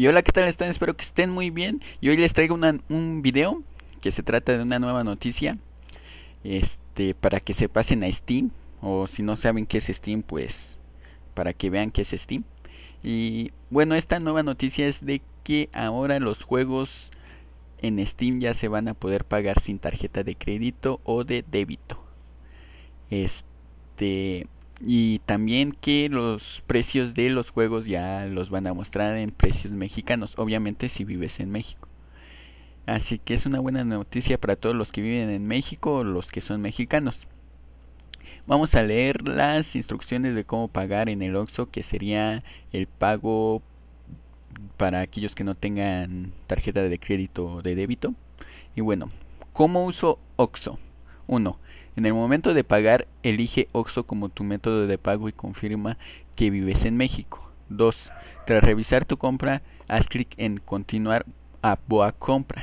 Y hola, ¿qué tal están? Espero que estén muy bien. Y hoy les traigo un video que se trata de una nueva noticia. Este, para que se pasen a Steam. O si no saben qué es Steam, pues para que vean qué es Steam. Y bueno, esta nueva noticia es de que ahora los juegos en Steam ya se van a poder pagar sin tarjeta de crédito o de débito. Este y también que los precios de los juegos ya los van a mostrar en precios mexicanos, obviamente si vives en México. Así que es una buena noticia para todos los que viven en México o los que son mexicanos. Vamos a leer las instrucciones de cómo pagar en el OXO, que sería el pago para aquellos que no tengan tarjeta de crédito o de débito. Y bueno, ¿cómo uso OXO? 1. En el momento de pagar, elige OXO como tu método de pago y confirma que vives en México. 2. Tras revisar tu compra, haz clic en Continuar a Boa Compra.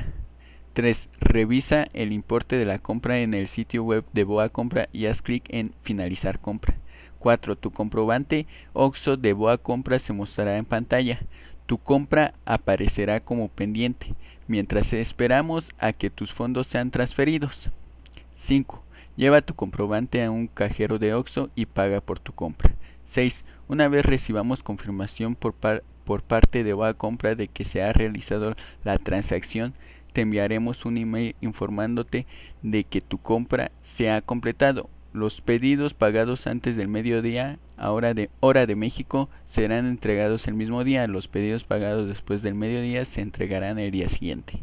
3. Revisa el importe de la compra en el sitio web de Boa Compra y haz clic en Finalizar compra. 4. Tu comprobante OXO de Boa Compra se mostrará en pantalla. Tu compra aparecerá como pendiente mientras esperamos a que tus fondos sean transferidos. 5. Lleva tu comprobante a un cajero de OXO y paga por tu compra. 6. Una vez recibamos confirmación por, parte de Compra de que se ha realizado la transacción, te enviaremos un email informándote de que tu compra se ha completado. Los pedidos pagados antes del mediodía ahora hora de, hora de México serán entregados el mismo día. Los pedidos pagados después del mediodía se entregarán el día siguiente.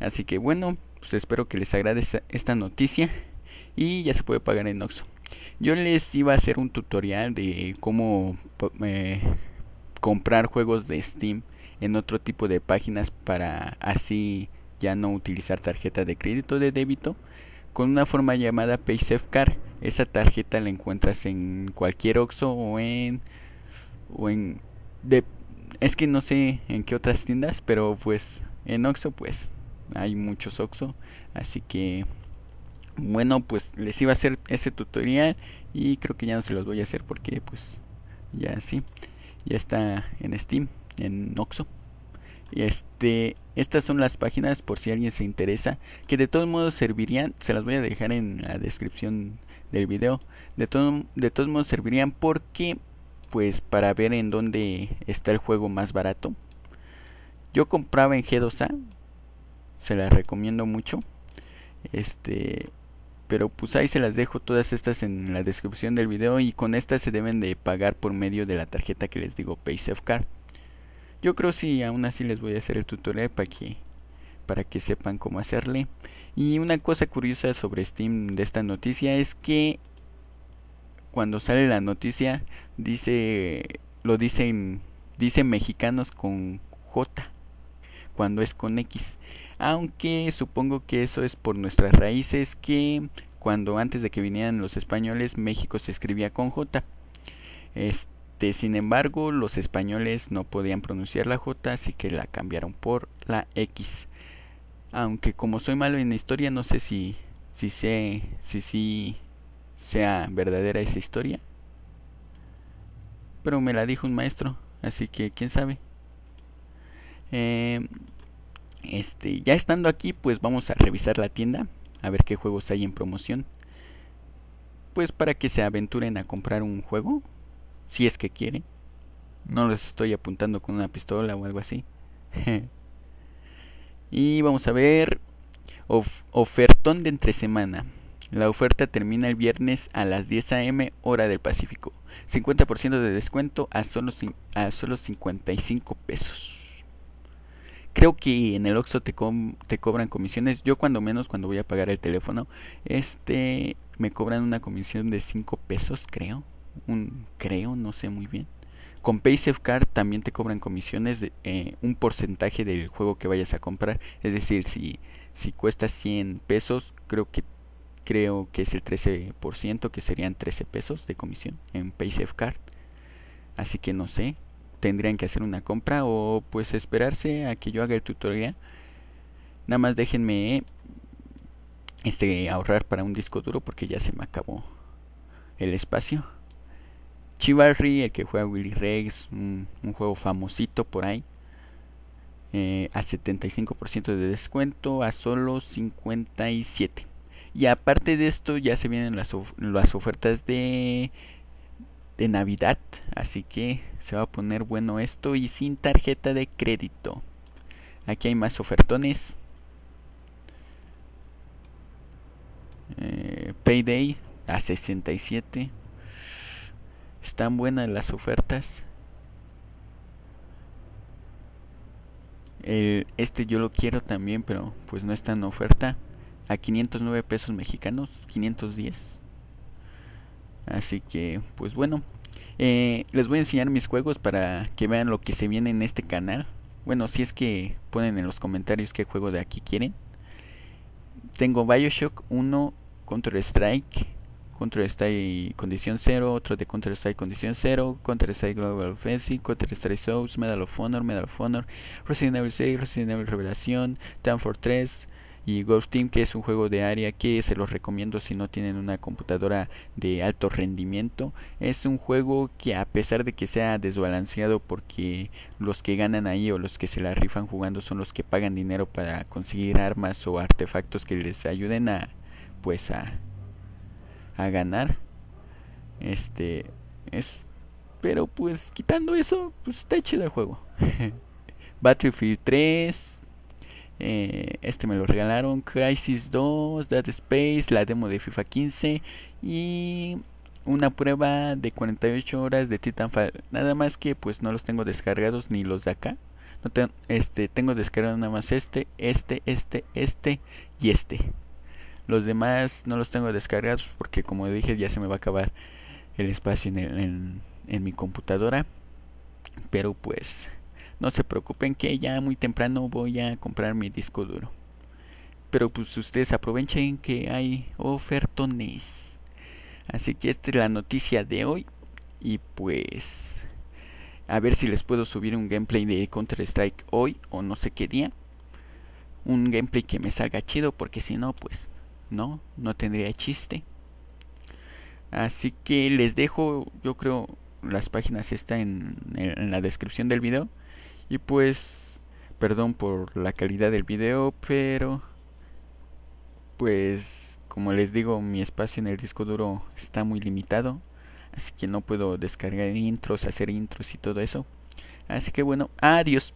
Así que bueno, pues espero que les agrade esta noticia y ya se puede pagar en Oxxo. Yo les iba a hacer un tutorial de cómo eh, comprar juegos de Steam en otro tipo de páginas para así ya no utilizar tarjeta de crédito de débito con una forma llamada PaySafeCard. Esa tarjeta la encuentras en cualquier Oxxo o en o en es que no sé en qué otras tiendas, pero pues en Oxxo pues hay muchos Oxxo, así que bueno pues les iba a hacer ese tutorial y creo que ya no se los voy a hacer porque pues ya sí ya está en Steam en Oxo este estas son las páginas por si alguien se interesa que de todos modos servirían se las voy a dejar en la descripción del video de, de todos modos servirían porque pues para ver en dónde está el juego más barato yo compraba en G2A se las recomiendo mucho este pero pues ahí se las dejo todas estas en la descripción del video y con estas se deben de pagar por medio de la tarjeta que les digo PaySafeCard. Yo creo si sí, aún así les voy a hacer el tutorial para que para que sepan cómo hacerle. Y una cosa curiosa sobre Steam de esta noticia es que cuando sale la noticia dice lo dicen dicen mexicanos con J cuando es con X aunque supongo que eso es por nuestras raíces que cuando antes de que vinieran los españoles México se escribía con J. Este, sin embargo, los españoles no podían pronunciar la J, así que la cambiaron por la X. Aunque como soy malo en historia, no sé si si sé, si sí sea verdadera esa historia. Pero me la dijo un maestro, así que quién sabe. Eh, este, ya estando aquí, pues vamos a revisar la tienda, a ver qué juegos hay en promoción. Pues para que se aventuren a comprar un juego, si es que quieren. No les estoy apuntando con una pistola o algo así. y vamos a ver ofertón de entre semana. La oferta termina el viernes a las 10 a.m. hora del Pacífico. 50% de descuento a solo, a solo 55 pesos. Creo que en el Oxxo te, cobran comisiones. Yo cuando menos cuando voy a pagar el teléfono, este me cobran una comisión de 5 pesos, creo. Un creo, no sé muy bien. Con PaySafeCard también te cobran comisiones de eh, un porcentaje del juego que vayas a comprar. Es decir, si, si cuesta 100 pesos, creo que creo que es el 13%, que serían 13 pesos de comisión en PaySafeCard. Así que no sé, tendrían que hacer una compra o pues esperarse a que yo haga el tutorial. Nada más déjenme este ahorrar para un disco duro porque ya se me acabó el espacio. Chivalry, el que juega Willy Rex, un, juego famosito por ahí. Eh, a 75% de descuento, a solo 57. Y aparte de esto ya se vienen las ofertas de de Navidad. Así que se va a poner bueno esto y sin tarjeta de crédito. Aquí hay más ofertones. Eh, payday a 67. Están buenas las ofertas. este yo lo quiero también, pero pues no está en oferta. A 509 pesos mexicanos, 510. Así que, pues bueno, eh, les voy a enseñar mis juegos para que vean lo que se viene en este canal. Bueno, si es que ponen en los comentarios qué juego de aquí quieren. Tengo Bioshock 1, Counter Strike, contra Strike Condición 0, otro de Counter Strike Condición 0, Counter Strike Global Offensive, Counter Strike Souls, Medal of Honor, Medal of Honor, Resident Evil 6, Resident Evil Revelación, Time for 3, y Golf Team que es un juego de área que se los recomiendo si no tienen una computadora de alto rendimiento es un juego que a pesar de que sea desbalanceado porque los que ganan ahí o los que se la rifan jugando son los que pagan dinero para conseguir armas o artefactos que les ayuden a pues a a ganar este es pero pues quitando eso pues está chido el juego Battlefield 3 eh, este me lo regalaron. Crisis 2, Dead Space, la demo de FIFA 15 y una prueba de 48 horas de Titanfall. Nada más que pues no los tengo descargados ni los de acá. No este, tengo descargado nada más este, este, este, este y este. Los demás no los tengo descargados porque como dije ya se me va a acabar el espacio en mi computadora. Pero pues no se preocupen que ya muy temprano voy a comprar mi disco duro. Pero pues ustedes aprovechen que hay ofertones. Así que esta es la noticia de hoy. Y pues a ver si les puedo subir un gameplay de Counter Strike hoy o no sé qué día. Un gameplay que me salga chido porque si no pues no, no tendría chiste. Así que les dejo, yo creo las páginas están en, en la descripción del video. Y pues, perdón por la calidad del video, pero pues como les digo, mi espacio en el disco duro está muy limitado, así que no puedo descargar intros, hacer intros y todo eso. Así que bueno, adiós.